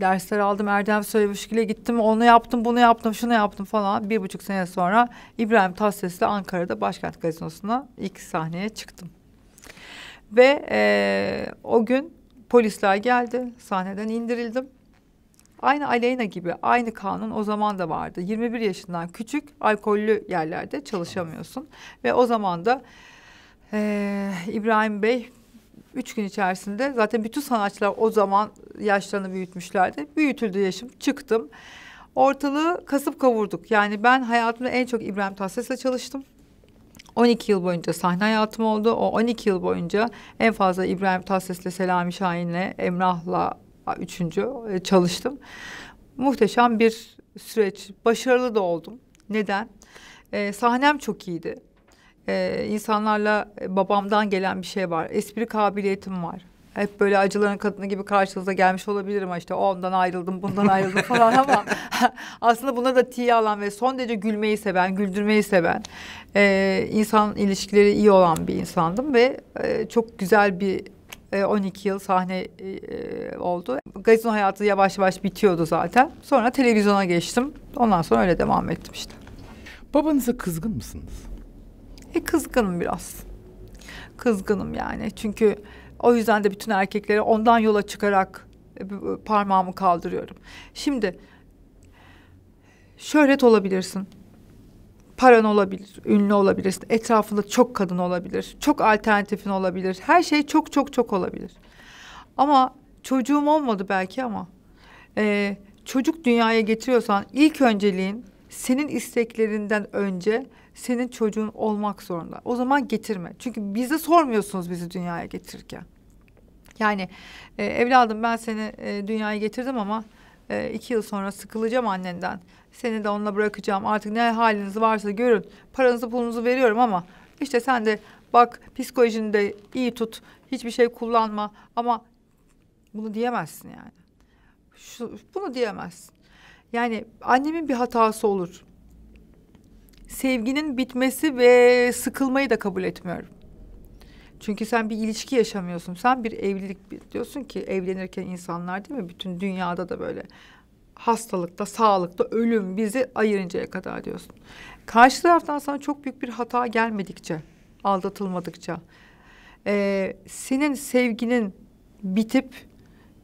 Dersler aldım Erdem Söylemişkil'e gittim onu yaptım bunu yaptım şunu yaptım falan. Bir buçuk sene sonra İbrahim ile Ankara'da Başkent Gazinosu'na ilk sahneye çıktım. Ve e, o gün polisler geldi sahneden indirildim. Aynı Aleyna gibi aynı kanun o zaman da vardı. 21 yaşından küçük alkollü yerlerde çalışamıyorsun. Ve o zaman da e, İbrahim Bey üç gün içerisinde zaten bütün sanatçılar o zaman yaşlarını büyütmüşlerdi. Büyütüldü yaşım çıktım. Ortalığı kasıp kavurduk. Yani ben hayatımda en çok İbrahim Tatlıses'le çalıştım. 12 yıl boyunca sahne hayatım oldu. O 12 yıl boyunca en fazla İbrahim Tatlıses'le, Selami Şahin'le, Emrah'la üçüncü e, çalıştım. Muhteşem bir süreç. Başarılı da oldum. Neden? Ee, sahnem çok iyiydi. Ee, insanlarla e, babamdan gelen bir şey var. Espri kabiliyetim var. Hep böyle acıların kadını gibi karşınıza gelmiş olabilirim işte ondan ayrıldım, bundan ayrıldım falan ama aslında buna da tiye alan ve son derece gülmeyi seven, güldürmeyi seven, e, insan ilişkileri iyi olan bir insandım ve e, çok güzel bir 12 e, yıl sahne e, e, oldu. Gazino hayatı yavaş yavaş bitiyordu zaten. Sonra televizyona geçtim. Ondan sonra öyle devam ettim işte. Babanıza kızgın mısınız? E kızgınım biraz. Kızgınım yani. Çünkü o yüzden de bütün erkekleri ondan yola çıkarak parmağımı kaldırıyorum. Şimdi şöhret olabilirsin paran olabilir, ünlü olabilir, etrafında çok kadın olabilir, çok alternatifin olabilir. Her şey çok çok çok olabilir. Ama çocuğum olmadı belki ama e, çocuk dünyaya getiriyorsan ilk önceliğin senin isteklerinden önce senin çocuğun olmak zorunda. O zaman getirme. Çünkü bize sormuyorsunuz bizi dünyaya getirirken. Yani e, evladım ben seni e, dünyaya getirdim ama e, iki yıl sonra sıkılacağım annenden. Seni de onunla bırakacağım. Artık ne haliniz varsa görün. Paranızı pulunuzu veriyorum ama işte sen de bak psikolojini de iyi tut. Hiçbir şey kullanma ama bunu diyemezsin yani. Şu, bunu diyemezsin. Yani annemin bir hatası olur. Sevginin bitmesi ve sıkılmayı da kabul etmiyorum. Çünkü sen bir ilişki yaşamıyorsun. Sen bir evlilik diyorsun ki evlenirken insanlar değil mi? Bütün dünyada da böyle hastalıkta, sağlıkta, ölüm bizi ayırıncaya kadar diyorsun. Karşı taraftan sana çok büyük bir hata gelmedikçe, aldatılmadıkça, e, senin sevginin bitip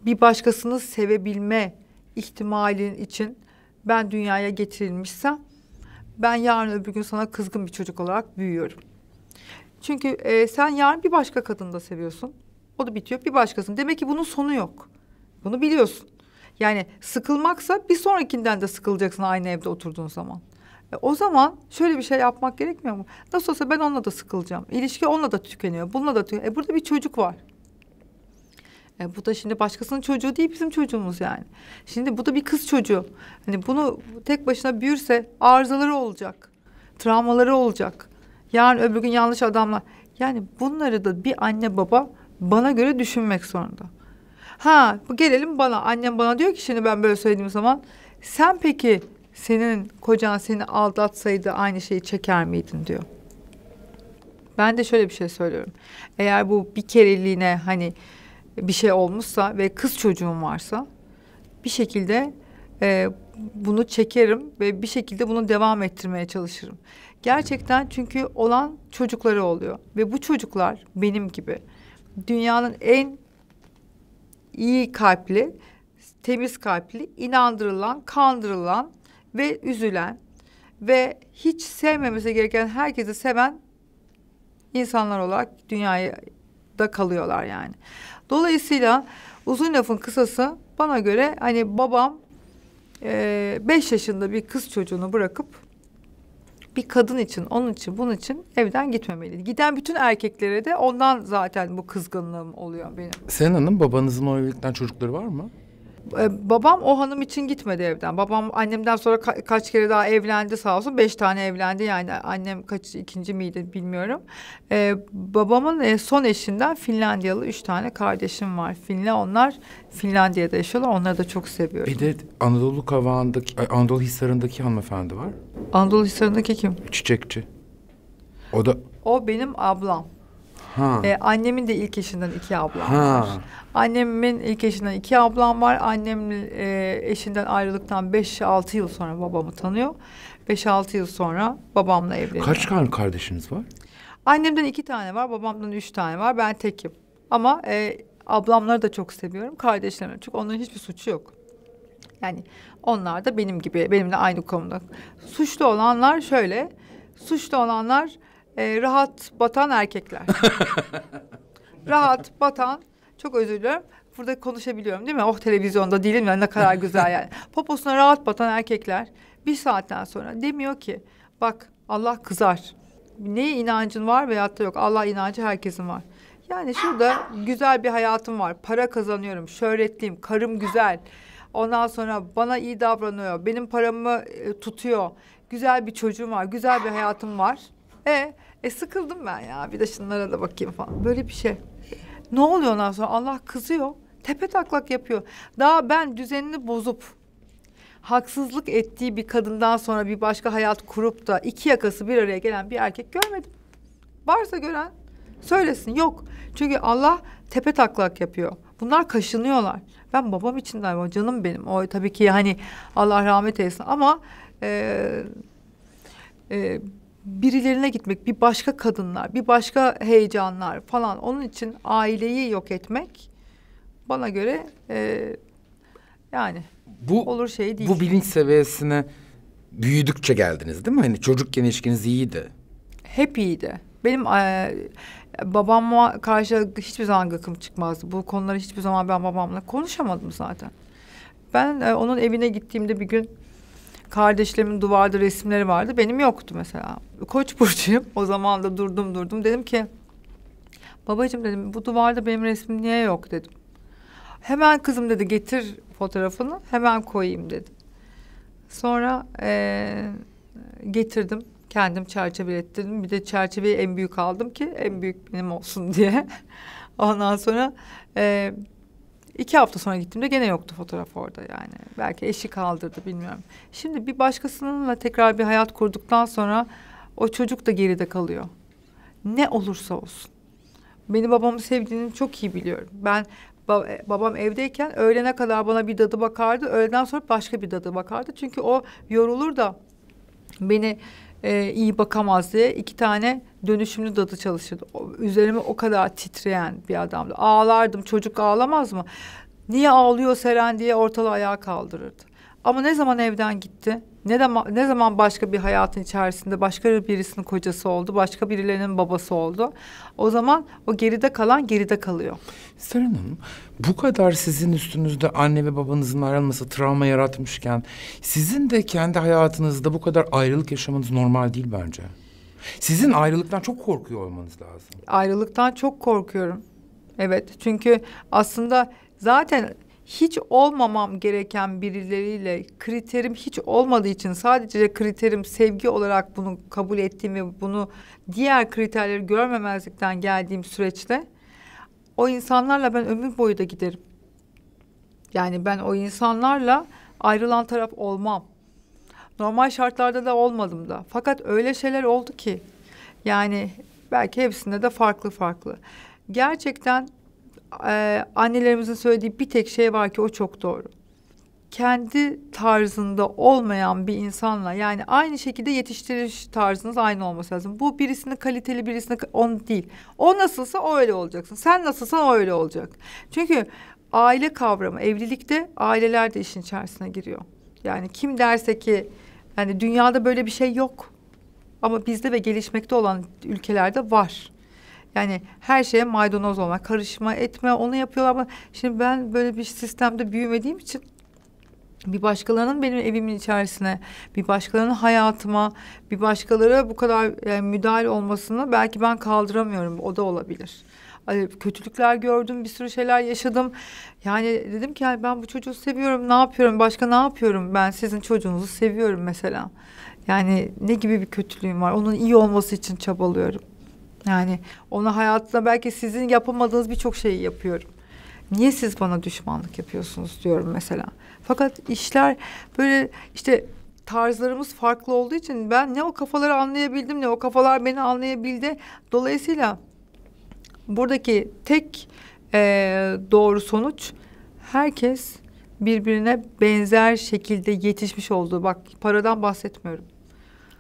bir başkasını sevebilme ihtimalin için ben dünyaya getirilmişsem ben yarın öbür gün sana kızgın bir çocuk olarak büyüyorum. Çünkü e, sen yarın bir başka kadını da seviyorsun. O da bitiyor bir başkasın. Demek ki bunun sonu yok. Bunu biliyorsun. Yani sıkılmaksa bir sonrakinden de sıkılacaksın aynı evde oturduğun zaman. E, o zaman şöyle bir şey yapmak gerekmiyor mu? Nasıl olsa ben onunla da sıkılacağım. İlişki onunla da tükeniyor. Bununla da tükeniyor. E burada bir çocuk var. E, bu da şimdi başkasının çocuğu değil bizim çocuğumuz yani. Şimdi bu da bir kız çocuğu. Hani bunu tek başına büyürse arızaları olacak. Travmaları olacak. Yarın öbür gün yanlış adamla. Yani bunları da bir anne baba bana göre düşünmek zorunda. Ha bu gelelim bana. Annem bana diyor ki şimdi ben böyle söylediğim zaman sen peki senin kocan seni aldatsaydı aynı şeyi çeker miydin diyor. Ben de şöyle bir şey söylüyorum. Eğer bu bir kereliğine hani bir şey olmuşsa ve kız çocuğun varsa bir şekilde e, bunu çekerim ve bir şekilde bunu devam ettirmeye çalışırım. Gerçekten çünkü olan çocukları oluyor ve bu çocuklar benim gibi dünyanın en iyi kalpli, temiz kalpli, inandırılan, kandırılan ve üzülen ve hiç sevmemesi gereken herkesi seven insanlar olarak dünyaya da kalıyorlar yani. Dolayısıyla uzun lafın kısası bana göre hani babam ee, beş yaşında bir kız çocuğunu bırakıp bir kadın için, onun için, bunun için evden gitmemeliydi. Giden bütün erkeklere de ondan zaten bu kızgınlığım oluyor benim. Senin hanım babanızın o evlilikten çocukları var mı? E, babam o hanım için gitmedi evden. Babam annemden sonra ka- kaç kere daha evlendi sağ olsun. Beş tane evlendi yani annem kaç ikinci miydi bilmiyorum. E, babamın e, son eşinden Finlandiyalı üç tane kardeşim var. Finle onlar Finlandiya'da yaşıyorlar. Onları da çok seviyorum. Bir de Anadolu Kavağı'ndaki, Anadolu Hisarı'ndaki hanımefendi var. Anadolu Hisarı'ndaki kim? Çiçekçi. O da... O benim ablam. Ha. Ee, annemin de ilk eşinden iki ablam ha. var. Annemin ilk eşinden iki ablam var. Annem e, eşinden ayrılıktan beş altı yıl sonra babamı tanıyor. Beş altı yıl sonra babamla evleniyor. Kaç tane kardeşiniz var? Annemden iki tane var, babamdan üç tane var. Ben tekim. Ama e, ablamları da çok seviyorum, kardeşlerimi çok. Onların hiçbir suçu yok. Yani onlar da benim gibi, benimle aynı konuda. Suçlu olanlar şöyle, suçlu olanlar e, rahat batan erkekler. rahat batan çok özür dilerim. Burada konuşabiliyorum değil mi? Oh televizyonda değilim ya ne kadar güzel yani. Poposuna rahat batan erkekler bir saatten sonra demiyor ki bak Allah kızar. Neye inancın var veyahut da yok. Allah inancı herkesin var. Yani şurada güzel bir hayatım var. Para kazanıyorum, şöhretliyim, karım güzel. Ondan sonra bana iyi davranıyor, benim paramı e, tutuyor. Güzel bir çocuğum var, güzel bir hayatım var. E e sıkıldım ben ya bir de şunlara da bakayım falan. Böyle bir şey. Ne oluyor ondan sonra Allah kızıyor. Tepe taklak yapıyor. Daha ben düzenini bozup haksızlık ettiği bir kadından sonra bir başka hayat kurup da iki yakası bir araya gelen bir erkek görmedim. Varsa gören söylesin yok. Çünkü Allah tepe taklak yapıyor. Bunlar kaşınıyorlar. Ben babam için de canım benim. O tabii ki hani Allah rahmet eylesin ama e, e, birilerine gitmek, bir başka kadınlar, bir başka heyecanlar falan. Onun için aileyi yok etmek bana göre e, yani bu olur şey değil. Bu bilinç seviyesine büyüdükçe geldiniz değil mi? Hani çocukken ilişkiniz iyiydi. Hep iyiydi. Benim e, babama karşı hiçbir zaman gıkım çıkmazdı. Bu konuları hiçbir zaman ben babamla konuşamadım zaten. Ben e, onun evine gittiğimde bir gün Kardeşlerimin duvarda resimleri vardı. Benim yoktu mesela. Koç burcuyum. O zaman da durdum durdum. Dedim ki babacığım dedim bu duvarda benim resmim niye yok dedim. Hemen kızım dedi getir fotoğrafını hemen koyayım dedi. Sonra ee, getirdim kendim çerçevelettirdim. Bir de çerçeveyi en büyük aldım ki en büyük benim olsun diye. Ondan sonra e, İki hafta sonra gittiğimde gene yoktu fotoğraf orada yani. Belki eşi kaldırdı bilmiyorum. Şimdi bir başkasınınla tekrar bir hayat kurduktan sonra o çocuk da geride kalıyor. Ne olursa olsun. Beni babamı sevdiğini çok iyi biliyorum. Ben babam evdeyken öğlene kadar bana bir dadı bakardı. Öğleden sonra başka bir dadı bakardı. Çünkü o yorulur da beni e, iyi bakamaz diye iki tane dönüşümlü dadı çalışıyordu. O, üzerime o kadar titreyen bir adamdı. Ağlardım çocuk ağlamaz mı? Niye ağlıyor Seren diye ortalığı ayağa kaldırırdı. Ama ne zaman evden gitti? Ne zaman ne zaman başka bir hayatın içerisinde başka birisinin kocası oldu, başka birilerinin babası oldu. O zaman o geride kalan geride kalıyor. Seren Hanım, bu kadar sizin üstünüzde anne ve babanızın ayrılması travma yaratmışken sizin de kendi hayatınızda bu kadar ayrılık yaşamanız normal değil bence. Sizin ayrılıktan çok korkuyor olmanız lazım. Ayrılıktan çok korkuyorum. Evet çünkü aslında zaten hiç olmamam gereken birileriyle kriterim hiç olmadığı için sadece kriterim sevgi olarak bunu kabul ettiğim ve bunu diğer kriterleri görmemezlikten geldiğim süreçte o insanlarla ben ömür boyu da giderim. Yani ben o insanlarla ayrılan taraf olmam. Normal şartlarda da olmadım da. Fakat öyle şeyler oldu ki yani belki hepsinde de farklı farklı. Gerçekten e, annelerimizin söylediği bir tek şey var ki o çok doğru. Kendi tarzında olmayan bir insanla yani aynı şekilde yetiştiriş tarzınız aynı olması lazım. Bu birisini kaliteli birisine on değil. O nasılsa o öyle olacaksın. Sen nasılsan o öyle olacak. Çünkü aile kavramı evlilikte aileler de işin içerisine giriyor. Yani kim derse ki yani dünyada böyle bir şey yok. Ama bizde ve gelişmekte olan ülkelerde var. Yani her şeye maydanoz olmak, karışma etme onu yapıyorlar ama şimdi ben böyle bir sistemde büyümediğim için bir başkalarının benim evimin içerisine, bir başkalarının hayatıma, bir başkaları bu kadar yani müdahil olmasını belki ben kaldıramıyorum. O da olabilir. Hani kötülükler gördüm, bir sürü şeyler yaşadım. Yani dedim ki yani ben bu çocuğu seviyorum, ne yapıyorum, başka ne yapıyorum? Ben sizin çocuğunuzu seviyorum mesela. Yani ne gibi bir kötülüğüm var? Onun iyi olması için çabalıyorum. Yani ona hayatına belki sizin yapamadığınız birçok şeyi yapıyorum. Niye siz bana düşmanlık yapıyorsunuz diyorum mesela. Fakat işler böyle işte tarzlarımız farklı olduğu için ben ne o kafaları anlayabildim ne o kafalar beni anlayabildi. Dolayısıyla buradaki tek e, doğru sonuç herkes birbirine benzer şekilde yetişmiş olduğu. Bak paradan bahsetmiyorum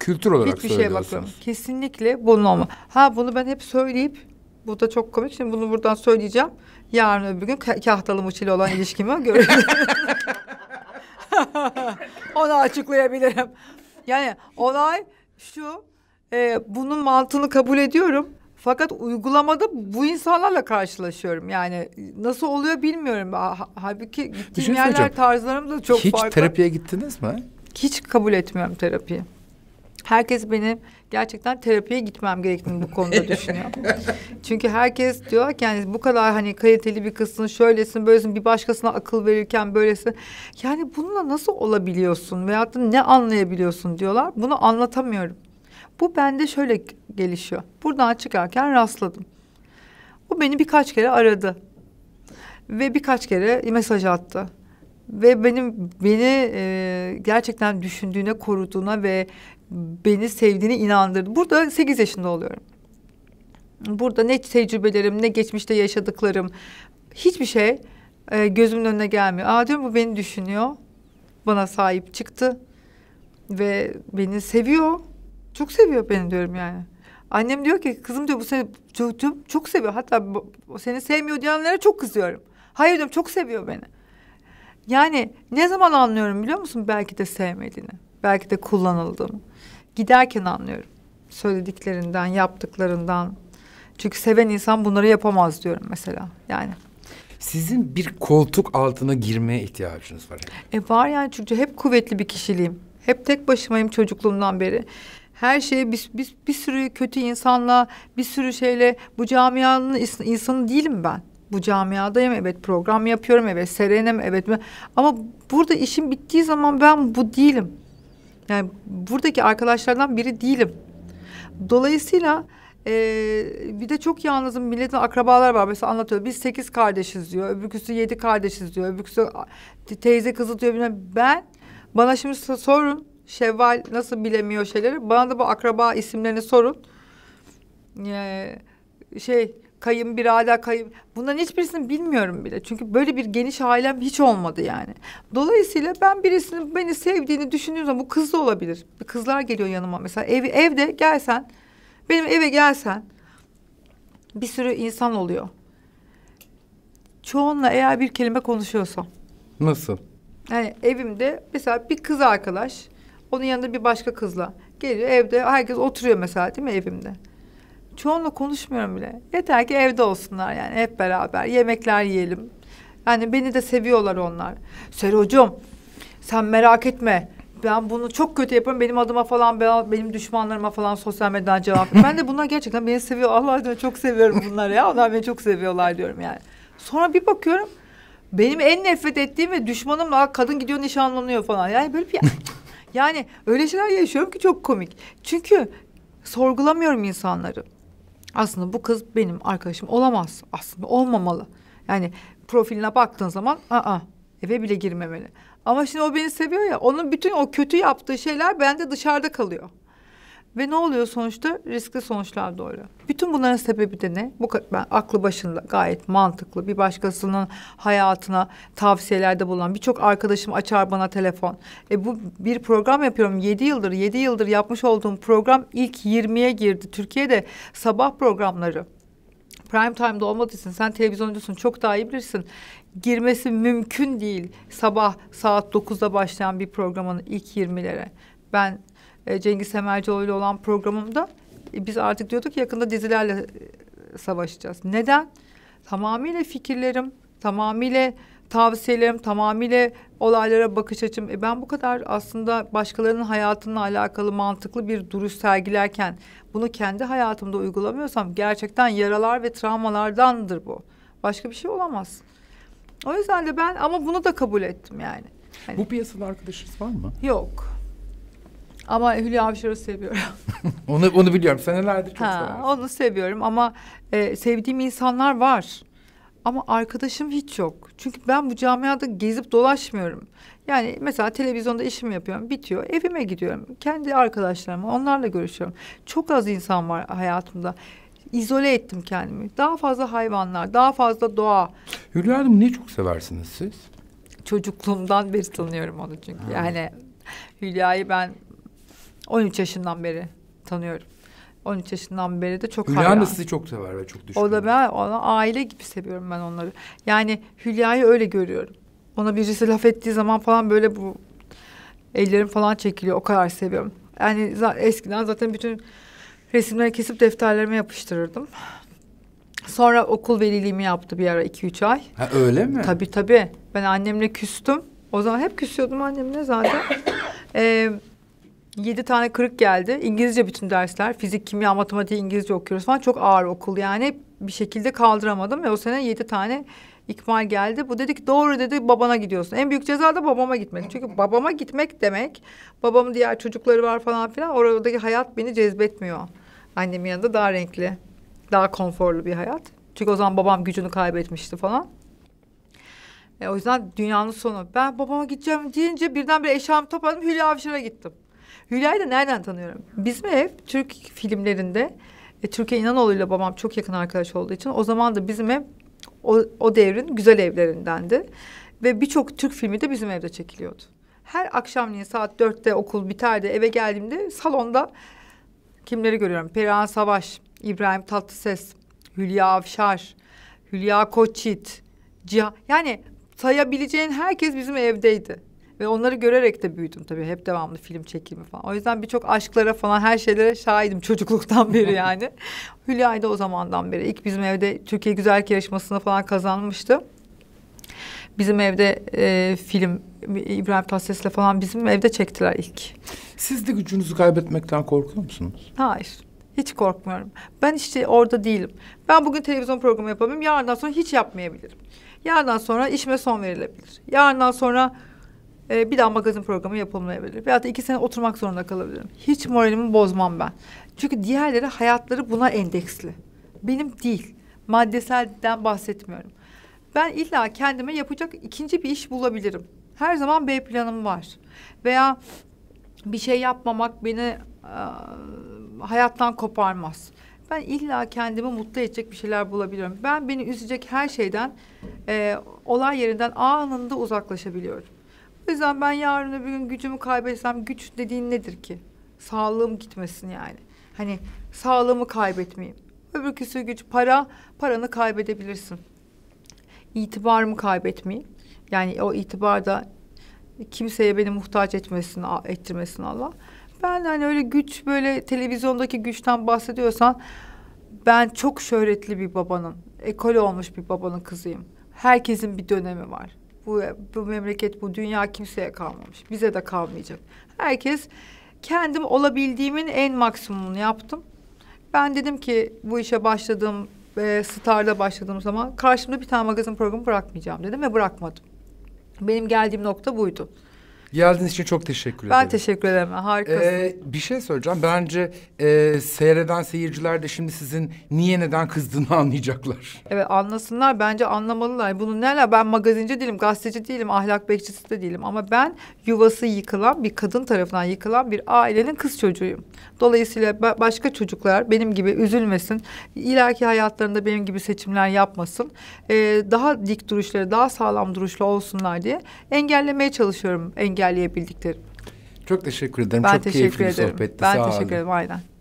kültür olarak Hiçbir şeye bakmıyorum. Kesinlikle bunun olma. Ha bunu ben hep söyleyip bu da çok komik. Şimdi bunu buradan söyleyeceğim. Yarın öbür gün kahtalı mıçıyla olan ilişkimi göreceğim. Onu açıklayabilirim. Yani olay şu. E, bunun mantığını kabul ediyorum. Fakat uygulamada bu insanlarla karşılaşıyorum. Yani nasıl oluyor bilmiyorum. Halbuki şey gittiğim şey yerler tarzlarım da çok Hiç farklı. Hiç terapiye gittiniz mi? Hiç kabul etmiyorum terapiyi. Herkes benim gerçekten terapiye gitmem gerektiğini bu konuda düşünüyor. Çünkü herkes diyor ki yani bu kadar hani kaliteli bir kızsın, şöylesin, böylesin, bir başkasına akıl verirken böylesin. Yani bununla nasıl olabiliyorsun veyahut da ne anlayabiliyorsun diyorlar. Bunu anlatamıyorum. Bu bende şöyle gelişiyor. Buradan çıkarken rastladım. O beni birkaç kere aradı. Ve birkaç kere mesaj attı ve benim beni e, gerçekten düşündüğüne, koruduğuna ve beni sevdiğini inandırdı. Burada 8 yaşında oluyorum. Burada ne tecrübelerim, ne geçmişte yaşadıklarım, hiçbir şey e, gözümün önüne gelmiyor. Aa diyorum bu beni düşünüyor, bana sahip çıktı ve beni seviyor. Çok seviyor beni diyorum yani. Annem diyor ki kızım diyor bu seni çok, çok, çok seviyor. Hatta bu, seni sevmiyor diyenlere çok kızıyorum. Hayır diyorum çok seviyor beni. Yani ne zaman anlıyorum biliyor musun belki de sevmediğini. Belki de kullanıldım giderken anlıyorum. Söylediklerinden, yaptıklarından. Çünkü seven insan bunları yapamaz diyorum mesela. Yani sizin bir koltuk altına girmeye ihtiyacınız var. E var yani çünkü hep kuvvetli bir kişiliğim. Hep tek başımayım çocukluğumdan beri. Her şeyi bir, bir, bir sürü kötü insanla, bir sürü şeyle bu camianın insanı değilim ben. Bu camiadayım evet program yapıyorum evet serenem evet ama burada işim bittiği zaman ben bu değilim. Yani buradaki arkadaşlardan biri değilim. Dolayısıyla e, bir de çok yalnızım. Milletin akrabalar var. Mesela anlatıyor. Biz sekiz kardeşiz diyor. Öbürküsü yedi kardeşiz diyor. Öbürküsü teyze kızı diyor. Ben bana şimdi sorun. Şevval nasıl bilemiyor şeyleri. Bana da bu akraba isimlerini sorun. Ee, şey Kayın kayınbirader, kayın... Bunların hiçbirisini bilmiyorum bile. Çünkü böyle bir geniş ailem hiç olmadı yani. Dolayısıyla ben birisinin beni sevdiğini düşündüğüm zaman bu kız da olabilir. Bir kızlar geliyor yanıma mesela. Ev, evde gelsen, benim eve gelsen bir sürü insan oluyor. Çoğunla eğer bir kelime konuşuyorsam. Nasıl? Yani evimde mesela bir kız arkadaş, onun yanında bir başka kızla geliyor evde herkes oturuyor mesela değil mi evimde? Çoğunla konuşmuyorum bile. Yeter ki evde olsunlar yani hep beraber. Yemekler yiyelim. Yani beni de seviyorlar onlar. Serocum sen merak etme. Ben bunu çok kötü yaparım. Benim adıma falan, benim düşmanlarıma falan sosyal medyadan cevap. ben de bunlar gerçekten beni seviyor. Allah adına çok seviyorum bunları ya. Onlar beni çok seviyorlar diyorum yani. Sonra bir bakıyorum. Benim en nefret ettiğim ve düşmanımla kadın gidiyor nişanlanıyor falan. Yani böyle bir yani öyle şeyler yaşıyorum ki çok komik. Çünkü sorgulamıyorum insanları. Aslında bu kız benim arkadaşım olamaz. Aslında olmamalı. Yani profiline baktığın zaman aa eve bile girmemeli. Ama şimdi o beni seviyor ya. Onun bütün o kötü yaptığı şeyler bende dışarıda kalıyor. Ve ne oluyor sonuçta? Riskli sonuçlar doğuyor. Bütün bunların sebebi de ne? Bu ben aklı başında gayet mantıklı bir başkasının hayatına tavsiyelerde bulunan birçok arkadaşım açar bana telefon. E bu bir program yapıyorum yedi yıldır yedi yıldır yapmış olduğum program ilk 20'ye girdi. Türkiye'de sabah programları prime time'da olmadığı için sen televizyoncusun çok daha iyi bilirsin. Girmesi mümkün değil sabah saat 9'da başlayan bir programın ilk 20'lere. Ben e, Cengiz Cengiz ile olan programımda e, biz artık diyorduk yakında dizilerle e, savaşacağız. Neden? Tamamıyla fikirlerim, tamamıyla tavsiyelerim, tamamıyla olaylara bakış açım. E ben bu kadar aslında başkalarının hayatına alakalı mantıklı bir duruş sergilerken bunu kendi hayatımda uygulamıyorsam gerçekten yaralar ve travmalardandır bu. Başka bir şey olamaz. O yüzden de ben ama bunu da kabul ettim yani. Hani, bu piyasada arkadaşınız var mı? Yok. Ama Hülya Avşar'ı seviyorum. onu onu biliyorum. Senelerdir çok ha, Onu seviyorum ama e, sevdiğim insanlar var. Ama arkadaşım hiç yok. Çünkü ben bu camiada gezip dolaşmıyorum. Yani mesela televizyonda işimi yapıyorum, bitiyor. Evime gidiyorum. Kendi arkadaşlarımla, onlarla görüşüyorum. Çok az insan var hayatımda. İzole ettim kendimi. Daha fazla hayvanlar, daha fazla doğa. Hülya Hanım ne çok seversiniz siz? Çocukluğumdan beri tanıyorum onu çünkü. Ha. Yani Hülya'yı ben 13 yaşından beri tanıyorum. 13 yaşından beri de çok Hülya hayran. da sizi çok sever ve çok düşkün. O da ben ona aile gibi seviyorum ben onları. Yani Hülya'yı öyle görüyorum. Ona birisi laf ettiği zaman falan böyle bu ellerim falan çekiliyor. O kadar seviyorum. Yani eskiden zaten bütün resimleri kesip defterlerime yapıştırırdım. Sonra okul veliliğimi yaptı bir ara iki üç ay. Ha öyle mi? Tabii tabii. Ben annemle küstüm. O zaman hep küsüyordum annemle zaten. ee, Yedi tane kırık geldi. İngilizce bütün dersler. Fizik, kimya, matematik, İngilizce okuyoruz falan. Çok ağır okul yani. Bir şekilde kaldıramadım ve o sene yedi tane ikmal geldi. Bu dedi ki doğru dedi babana gidiyorsun. En büyük ceza da babama gitmek. Çünkü babama gitmek demek babamın diğer çocukları var falan filan. Oradaki hayat beni cezbetmiyor. Annemin yanında daha renkli, daha konforlu bir hayat. Çünkü o zaman babam gücünü kaybetmişti falan. E, o yüzden dünyanın sonu. Ben babama gideceğim deyince birdenbire eşyamı topladım Hülya Avşar'a gittim. Hülya'yı da nereden tanıyorum? Bizim ev Türk filmlerinde e, Türkiye ile babam çok yakın arkadaş olduğu için o zaman da bizim ev o, o devrin güzel evlerindendi. Ve birçok Türk filmi de bizim evde çekiliyordu. Her akşam akşamleyin saat dörtte okul biterdi eve geldiğimde salonda kimleri görüyorum? Perihan Savaş, İbrahim Tatlıses, Hülya Avşar, Hülya Koçit, Cihan. Yani sayabileceğin herkes bizim evdeydi. Ve onları görerek de büyüdüm tabii. Hep devamlı film çekimi falan. O yüzden birçok aşklara falan her şeylere şahidim çocukluktan beri yani. Hülya'yı da o zamandan beri. ilk bizim evde Türkiye Güzellik Yarışması'na falan kazanmıştı. Bizim evde e, film İbrahim Tatlıses'le falan bizim evde çektiler ilk. Siz de gücünüzü kaybetmekten korkuyor musunuz? Hayır. Hiç korkmuyorum. Ben işte orada değilim. Ben bugün televizyon programı yapabilirim. Yarından sonra hiç yapmayabilirim. Yarından sonra işime son verilebilir. Yarından sonra e, bir daha magazin programı yapılmayabilir. Veyahut da iki sene oturmak zorunda kalabilirim. Hiç moralimi bozmam ben. Çünkü diğerleri hayatları buna endeksli. Benim değil. Maddeselden bahsetmiyorum. Ben illa kendime yapacak ikinci bir iş bulabilirim. Her zaman B planım var. Veya bir şey yapmamak beni e, hayattan koparmaz. Ben illa kendimi mutlu edecek bir şeyler bulabiliyorum. Ben beni üzecek her şeyden, e, olay yerinden anında uzaklaşabiliyorum. O yüzden ben yarın öbür gün gücümü kaybetsem güç dediğin nedir ki? Sağlığım gitmesin yani. Hani sağlığımı kaybetmeyeyim. Öbür Öbürküsü güç para, paranı kaybedebilirsin. İtibarımı kaybetmeyeyim. Yani o itibar da kimseye beni muhtaç etmesin, ettirmesin Allah. Ben hani öyle güç böyle televizyondaki güçten bahsediyorsan ben çok şöhretli bir babanın, ekol olmuş bir babanın kızıyım. Herkesin bir dönemi var bu, bu memleket, bu dünya kimseye kalmamış. Bize de kalmayacak. Herkes kendim olabildiğimin en maksimumunu yaptım. Ben dedim ki bu işe başladığım e, Star'da başladığım zaman karşımda bir tane magazin programı bırakmayacağım dedim ve bırakmadım. Benim geldiğim nokta buydu. Geldiğiniz için çok teşekkür ederim. Ben teşekkür ederim. Harikasın. Ee, bir şey söyleyeceğim. Bence e, seyreden seyirciler de şimdi sizin niye neden kızdığını anlayacaklar. Evet anlasınlar. Bence anlamalılar. Bunu neler? Ben magazinci değilim, gazeteci değilim, ahlak bekçisi de değilim. Ama ben yuvası yıkılan bir kadın tarafından yıkılan bir ailenin kız çocuğuyum. Dolayısıyla ba başka çocuklar benim gibi üzülmesin. İleriki hayatlarında benim gibi seçimler yapmasın. Ee, daha dik duruşları, daha sağlam duruşlu olsunlar diye engellemeye çalışıyorum. Enge engelleyebildiklerim. Çok teşekkür ederim. Ben Çok teşekkür keyifli ederim. bir sohbetti. Ben Sağ teşekkür olun. ederim aynen.